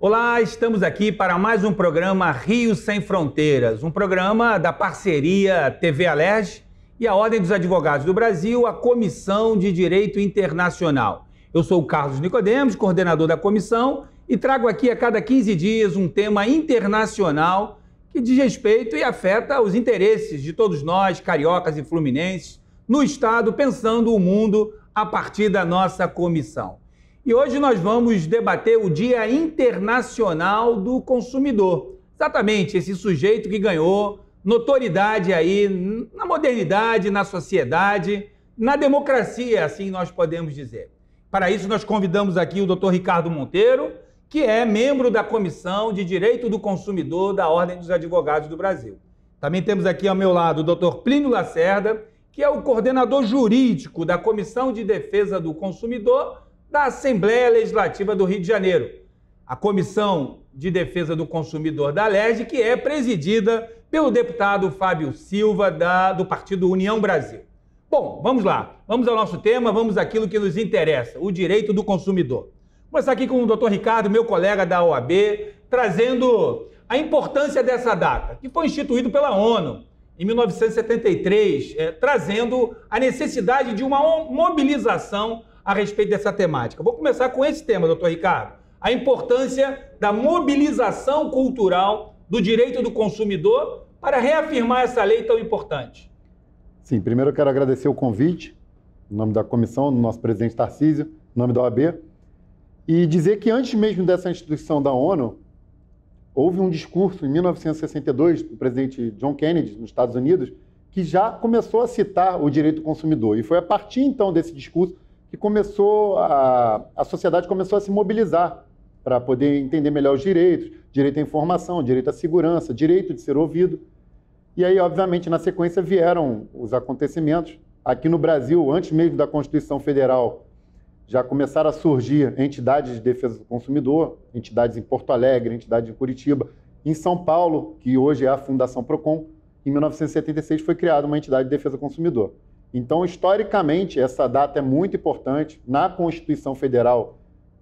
Olá, estamos aqui para mais um programa Rio Sem Fronteiras, um programa da parceria TV Alerj e a Ordem dos Advogados do Brasil, a Comissão de Direito Internacional. Eu sou o Carlos Nicodemos, coordenador da comissão, e trago aqui a cada 15 dias um tema internacional que diz respeito e afeta os interesses de todos nós, cariocas e fluminenses, no Estado, pensando o mundo a partir da nossa comissão. E hoje nós vamos debater o Dia Internacional do Consumidor. Exatamente esse sujeito que ganhou notoriedade aí na modernidade, na sociedade, na democracia, assim nós podemos dizer. Para isso, nós convidamos aqui o Dr. Ricardo Monteiro, que é membro da Comissão de Direito do Consumidor da Ordem dos Advogados do Brasil. Também temos aqui ao meu lado o Dr. Plínio Lacerda, que é o coordenador jurídico da Comissão de Defesa do Consumidor da Assembleia Legislativa do Rio de Janeiro, a Comissão de Defesa do Consumidor da LERJ, que é presidida pelo deputado Fábio Silva, da, do Partido União Brasil. Bom, vamos lá. Vamos ao nosso tema, vamos àquilo que nos interessa, o direito do consumidor. Vou começar aqui com o doutor Ricardo, meu colega da OAB, trazendo a importância dessa data, que foi instituída pela ONU em 1973, é, eh, trazendo a necessidade de uma mobilização a respeito dessa temática. Vou começar com esse tema, doutor Ricardo: a importância da mobilização cultural do direito do consumidor para reafirmar essa lei tão importante. Sim, primeiro eu quero agradecer o convite, em nome da comissão, do nosso presidente Tarcísio, em nome da OAB, e dizer que antes mesmo dessa instituição da ONU, houve um discurso em 1962 do presidente John Kennedy, nos Estados Unidos, que já começou a citar o direito do consumidor. E foi a partir então desse discurso que começou a, a sociedade começou a se mobilizar para poder entender melhor os direitos, direito à informação, direito à segurança, direito de ser ouvido. E aí, obviamente, na sequência vieram os acontecimentos. Aqui no Brasil, antes mesmo da Constituição Federal, já começaram a surgir entidades de defesa do consumidor, entidades em Porto Alegre, entidades em Curitiba, em São Paulo, que hoje é a Fundação Procon. Em 1976 foi criada uma entidade de defesa do consumidor. Então, historicamente, essa data é muito importante. Na Constituição Federal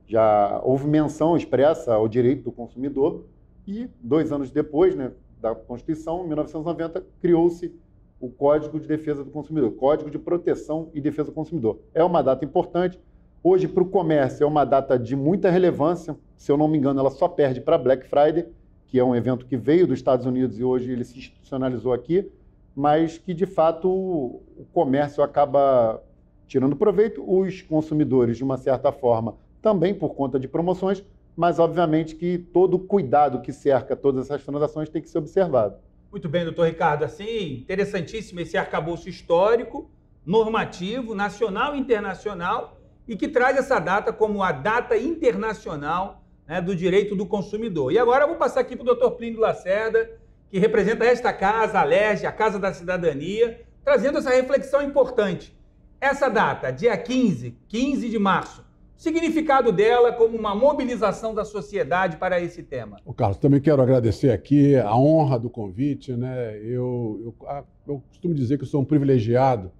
já houve menção expressa ao direito do consumidor e, dois anos depois né, da Constituição, em 1990, criou-se o Código de Defesa do Consumidor, Código de Proteção e Defesa do Consumidor. É uma data importante. Hoje, para o comércio, é uma data de muita relevância. Se eu não me engano, ela só perde para Black Friday, que é um evento que veio dos Estados Unidos e hoje ele se institucionalizou aqui mas que de fato o comércio acaba tirando proveito, os consumidores, de uma certa forma, também por conta de promoções, mas obviamente que todo o cuidado que cerca todas essas transações tem que ser observado. Muito bem, doutor Ricardo. Assim, interessantíssimo esse arcabouço histórico, normativo, nacional e internacional, e que traz essa data como a data internacional né, do direito do consumidor. E agora eu vou passar aqui para o doutor Plínio Lacerda que representa esta casa, a LERJ, a Casa da Cidadania, trazendo essa reflexão importante. Essa data, dia 15, 15 de março, significado dela como uma mobilização da sociedade para esse tema. O Carlos, também quero agradecer aqui a honra do convite. Né? Eu, eu, ah, eu costumo dizer que sou um privilegiado,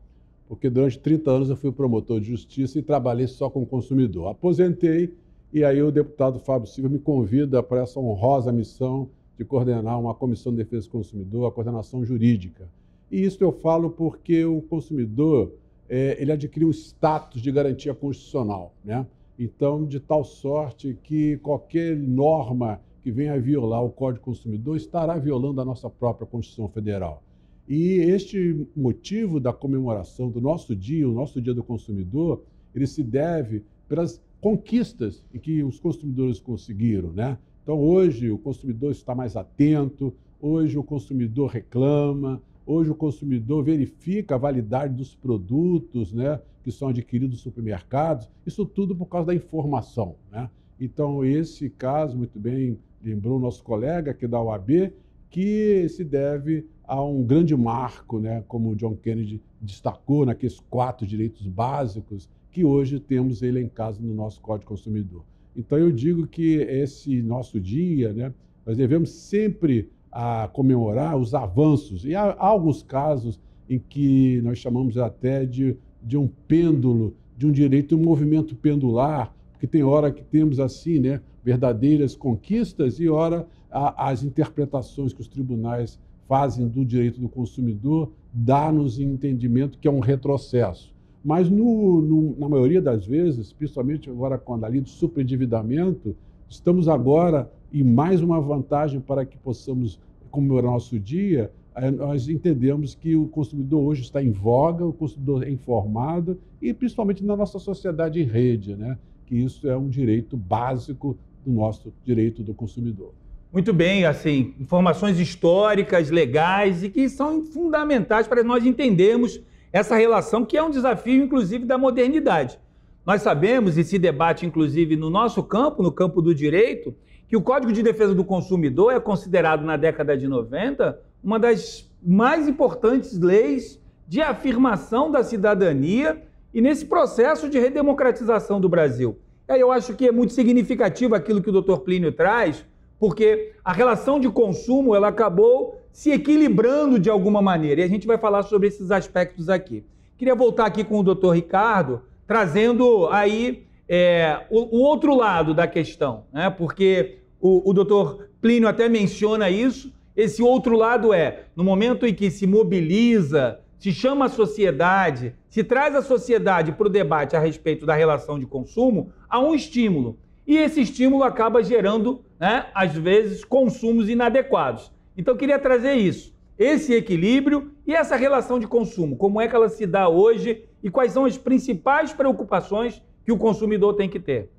porque durante 30 anos eu fui promotor de justiça e trabalhei só com consumidor. Aposentei e aí o deputado Fábio Silva me convida para essa honrosa missão de coordenar uma comissão de defesa do consumidor, a coordenação jurídica. E isso eu falo porque o consumidor é, ele adquiriu um status de garantia constitucional, né? Então, de tal sorte que qualquer norma que venha violar o Código Consumidor estará violando a nossa própria Constituição Federal. E este motivo da comemoração do nosso dia, o nosso Dia do Consumidor, ele se deve pelas conquistas que os consumidores conseguiram, né? Então, hoje, o consumidor está mais atento, hoje, o consumidor reclama, hoje, o consumidor verifica a validade dos produtos né, que são adquiridos nos supermercados, isso tudo por causa da informação. Né? Então, esse caso, muito bem lembrou nosso colega aqui da UAB, que se deve a um grande marco, né, como o John Kennedy destacou naqueles quatro direitos básicos que hoje temos ele em casa no nosso Código Consumidor. Então eu digo que esse nosso dia, né, nós devemos sempre a ah, comemorar os avanços. E há, alguns casos em que nós chamamos até de, de um pêndulo, de um direito, um movimento pendular, porque tem hora que temos assim, né, verdadeiras conquistas e hora a, as interpretações que os tribunais fazem do direito do consumidor dá-nos entendimento que é um retrocesso. Mas no, no, na maioria das vezes, principalmente agora quando ali do superendividamento, estamos agora em mais uma vantagem para que possamos comemorar nosso dia. É, nós entendemos que o consumidor hoje está em voga, o consumidor é informado e principalmente na nossa sociedade em rede, né? que isso é um direito básico do nosso direito do consumidor. Muito bem, assim, informações históricas, legais e que são fundamentais para nós entendermos essa relação, que é um desafio, inclusive, da modernidade. Nós sabemos, e se debate, inclusive, no nosso campo, no campo do direito, que o Código de Defesa do Consumidor é considerado, na década de 90, uma das mais importantes leis de afirmação da cidadania e nesse processo de redemocratização do Brasil. eu acho que é muito significativo aquilo que o Dr. Plínio traz, porque a relação de consumo ela acabou se equilibrando de alguma maneira. E a gente vai falar sobre esses aspectos aqui. Queria voltar aqui com o doutor Ricardo, trazendo aí é, o, o, outro lado da questão, né? porque o, o doutor Plínio até menciona isso. Esse outro lado é, no momento em que se mobiliza, se chama a sociedade, se traz a sociedade para o debate a respeito da relação de consumo, há um estímulo. E esse estímulo acaba gerando, né, às vezes, consumos inadequados. Então eu queria trazer isso, esse equilíbrio e essa relação de consumo, como é que ela se dá hoje e quais são as principais preocupações que o consumidor tem que ter.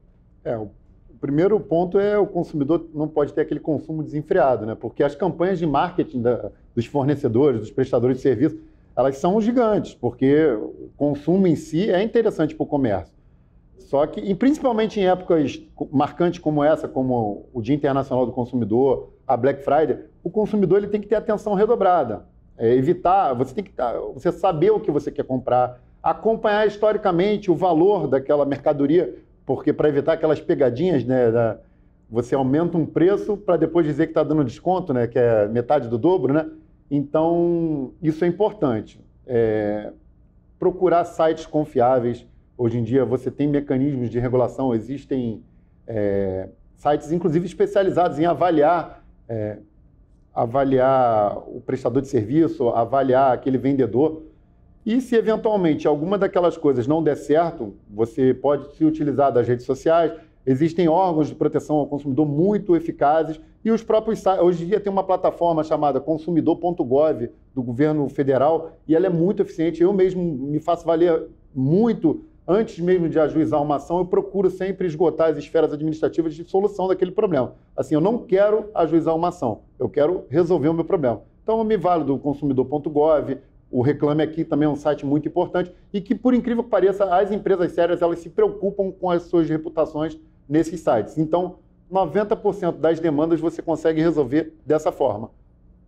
É, o primeiro ponto é o consumidor não pode ter aquele consumo desenfreado, né? Porque as campanhas de marketing da, dos fornecedores, dos prestadores de serviço, elas são gigantes, porque o consumo em si é interessante para o comércio. Só que, e principalmente em épocas marcantes como essa, como o Dia Internacional do Consumidor, a Black Friday, o consumidor ele tem que ter atenção redobrada. É, evitar, você tem que ah, você saber o que você quer comprar, acompanhar historicamente o valor daquela mercadoria, porque para evitar aquelas pegadinhas, né, da, você aumenta um preço para depois dizer que está dando desconto, né, que é metade do dobro, né? Então isso é importante. É, procurar sites confiáveis. Hoje em dia você tem mecanismos de regulação, existem é, sites, inclusive especializados em avaliar é, avaliar o prestador de serviço, avaliar aquele vendedor. E se eventualmente alguma daquelas coisas não der certo, você pode se utilizar das redes sociais. Existem órgãos de proteção ao consumidor muito eficazes e os próprios sites. Hoje em dia tem uma plataforma chamada consumidor.gov do governo federal e ela é muito eficiente. Eu mesmo me faço valer muito antes mesmo de ajuizar uma ação, eu procuro sempre esgotar as esferas administrativas de solução daquele problema. Assim, eu não quero ajuizar uma ação, eu quero resolver o meu problema. Então, eu me valo do consumidor.gov, o Reclame Aqui também é um site muito importante e que, por incrível que pareça, as empresas sérias elas se preocupam com as suas reputações nesses sites. Então, 90% das demandas você consegue resolver dessa forma,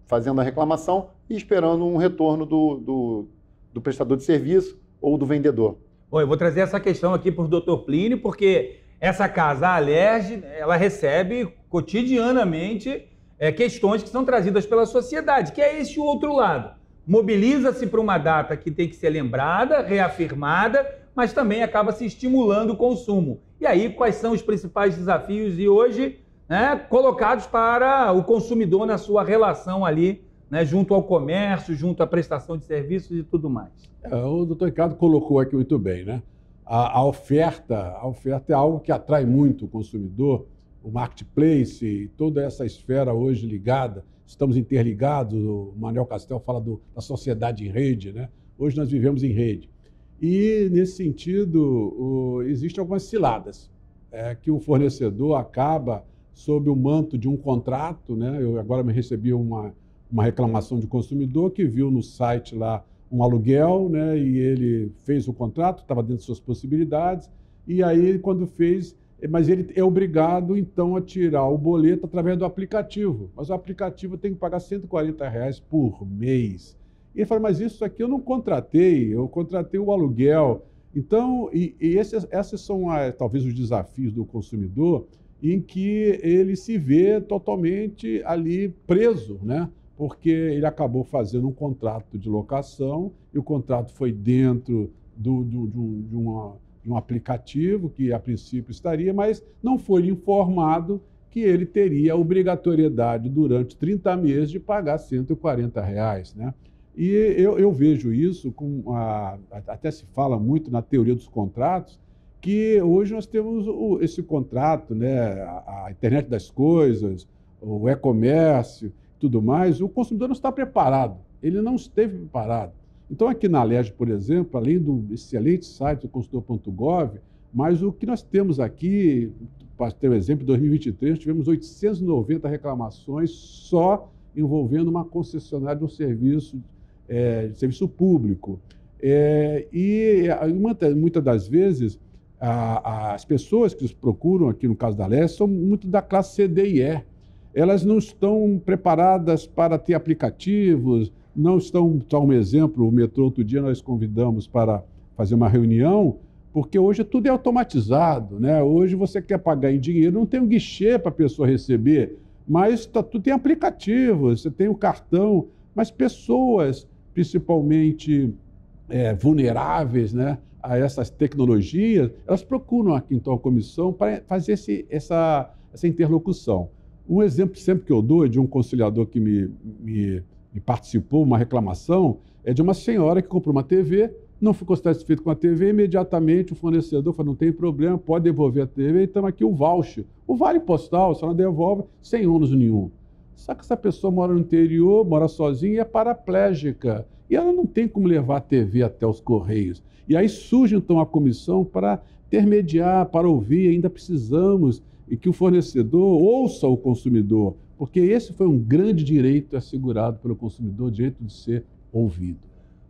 fazendo a reclamação e esperando um retorno do, do, do prestador de serviço ou do vendedor. Bom, eu vou trazer essa questão aqui para o doutor Plínio, porque essa casa, a Alerge, né, ela recebe cotidianamente é, questões que são trazidas pela sociedade, que é este outro lado. Mobiliza-se para uma data que tem que ser lembrada, reafirmada, mas também acaba se estimulando o consumo. E aí, quais são os principais desafios de hoje né, colocados para o consumidor na sua relação ali né, junto ao comércio, junto à prestação de serviços e tudo mais. É, o doutor Ricardo colocou aqui muito bem, né? A, a, oferta, a oferta é algo que atrai muito o consumidor, o marketplace e toda essa esfera hoje ligada. Estamos interligados, o Manuel Castel fala do, da sociedade em rede, né? Hoje nós vivemos em rede. E, nesse sentido, o, existem algumas ciladas é, que o fornecedor acaba sob o manto de um contrato, né? Eu agora me recebi uma, uma reclamação de consumidor que viu no site lá um aluguel, né, e ele fez o contrato, estava dentro de suas possibilidades, e aí quando fez, mas ele é obrigado então a tirar o boleto através do aplicativo, mas o aplicativo tem que pagar 140 reais por mês. E ele fala, mas isso aqui eu não contratei, eu contratei o aluguel. Então, e, e esses, esses são a, talvez os desafios do consumidor em que ele se vê totalmente ali preso, né? porque ele acabou fazendo um contrato de locação e o contrato foi dentro do, do, de, um, de, uma, de um aplicativo que a princípio estaria, mas não foi informado que ele teria a obrigatoriedade durante 30 meses de pagar 140 reais. Né? E eu, eu vejo isso, com a, até se fala muito na teoria dos contratos, que hoje nós temos o, esse contrato, né? a, a internet das coisas, o e-comércio, tudo mais, o consumidor não está preparado, ele não esteve preparado. Então, aqui na Alerj, por exemplo, além do excelente site do consumidor.gov, mas o que nós temos aqui, para ter um exemplo, em 2023 tivemos 890 reclamações só envolvendo uma concessionária de um serviço, é, de serviço público. É, e é, muitas das vezes a, a, as pessoas que nos procuram aqui no caso da Leste são muito da classe C, e E elas não estão preparadas para ter aplicativos, não estão, só um exemplo, o metrô outro dia nós convidamos para fazer uma reunião, porque hoje tudo é automatizado, né? Hoje você quer pagar em dinheiro, não tem um guichê para a pessoa receber, mas tá, tu tem aplicativos, você tem o um cartão, mas pessoas, principalmente é, vulneráveis, né? a essas tecnologias, elas procuram aqui, então a comissão para fazer esse, essa, essa interlocução. O exemplo sempre que eu dou é de um conciliador que me, me, me participou, uma reclamação, é de uma senhora que comprou uma TV, não ficou satisfeito com a TV, imediatamente o fornecedor falou, não tem problema, pode devolver a TV, então estamos aqui o voucher, o vale postal, se ela devolve, sem ônus nenhum. Só que essa pessoa mora no interior, mora sozinha e é paraplégica. E ela não tem como levar a TV até os Correios. E aí surge então a comissão para intermediar, para ouvir, ainda precisamos e que o fornecedor ouça o consumidor, porque esse foi um grande direito assegurado pelo consumidor, direito de ser ouvido.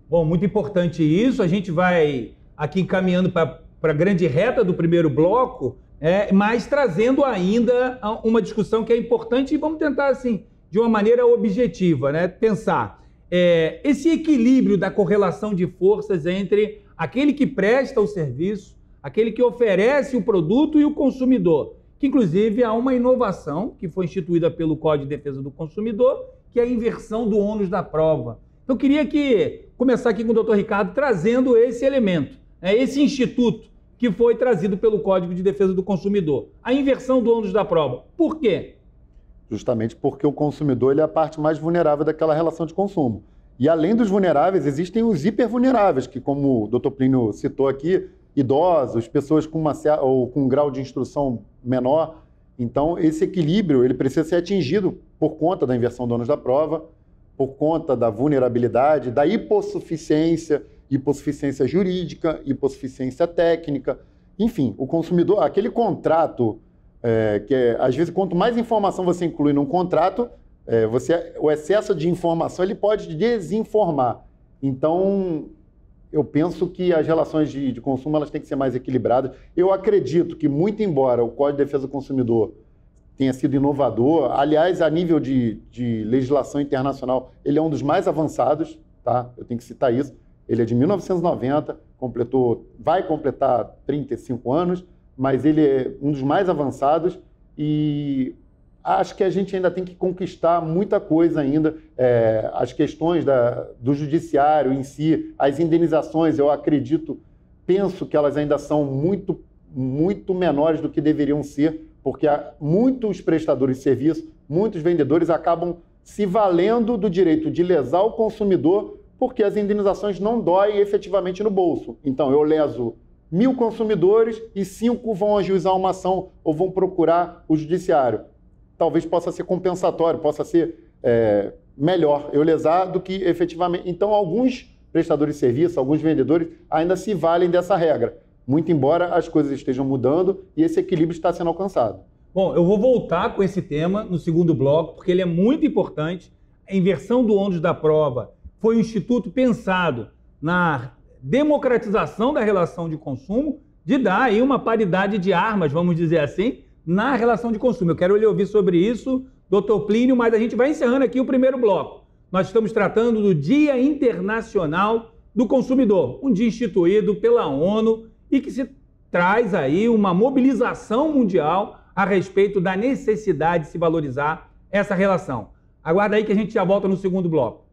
Bom, muito importante isso. A gente vai aqui encaminhando para a grande reta do primeiro bloco, é, mas trazendo ainda uma discussão que é importante e vamos tentar, assim, de uma maneira objetiva, né? Pensar é, esse equilíbrio da correlação de forças entre aquele que presta o serviço, aquele que oferece o produto e o consumidor que inclusive há uma inovação que foi instituída pelo Código de Defesa do Consumidor, que é a inversão do ônus da prova. Então, eu queria que começar aqui com o doutor Ricardo trazendo esse elemento, né, esse instituto que foi trazido pelo Código de Defesa do Consumidor, a inversão do ônus da prova. Por quê? Justamente porque o consumidor ele é a parte mais vulnerável daquela relação de consumo. E além dos vulneráveis, existem os hipervulneráveis, que como o doutor Plínio citou aqui, idosos, pessoas com, uma, ou com um grau de instrução menor. Então, esse equilíbrio ele precisa ser atingido por conta da inversão do ônus da prova, por conta da vulnerabilidade, da hipossuficiência, hipossuficiência jurídica, hipossuficiência técnica. Enfim, o consumidor, aquele contrato, é, que é, às vezes, quanto mais informação você inclui num contrato, é, você, o excesso de informação ele pode desinformar. Então, eu penso que as relações de, de, consumo elas têm que ser mais equilibradas. Eu acredito que, muito embora o Código de Defesa do Consumidor tenha sido inovador, aliás, a nível de, de legislação internacional, ele é um dos mais avançados, tá? eu tenho que citar isso. Ele é de 1990, completou, vai completar 35 anos, mas ele é um dos mais avançados e acho que a gente ainda tem que conquistar muita coisa ainda. É, as questões da, do judiciário em si, as indenizações, eu acredito, penso que elas ainda são muito, muito menores do que deveriam ser, porque muitos prestadores de serviço, muitos vendedores acabam se valendo do direito de lesar o consumidor, porque as indenizações não doem efetivamente no bolso. Então, eu leso mil consumidores e cinco vão ajuizar uma ação ou vão procurar o judiciário talvez possa ser compensatório, possa ser é, melhor eu lesar do que efetivamente. Então, alguns prestadores de serviço, alguns vendedores ainda se valem dessa regra, muito embora as coisas estejam mudando e esse equilíbrio está sendo alcançado. Bom, eu vou voltar com esse tema no segundo bloco, porque ele é muito importante. A inversão do ônus da prova foi um instituto pensado na democratização da relação de consumo, de dar aí uma paridade de armas, vamos dizer assim, na relação de consumo. Eu quero lhe ouvir sobre isso, doutor Plínio, mas a gente vai encerrando aqui o primeiro bloco. Nós estamos tratando do Dia Internacional do Consumidor, um dia instituído pela ONU e que se traz aí uma mobilização mundial a respeito da necessidade de se valorizar essa relação. Aguarda aí que a gente já volta no segundo bloco.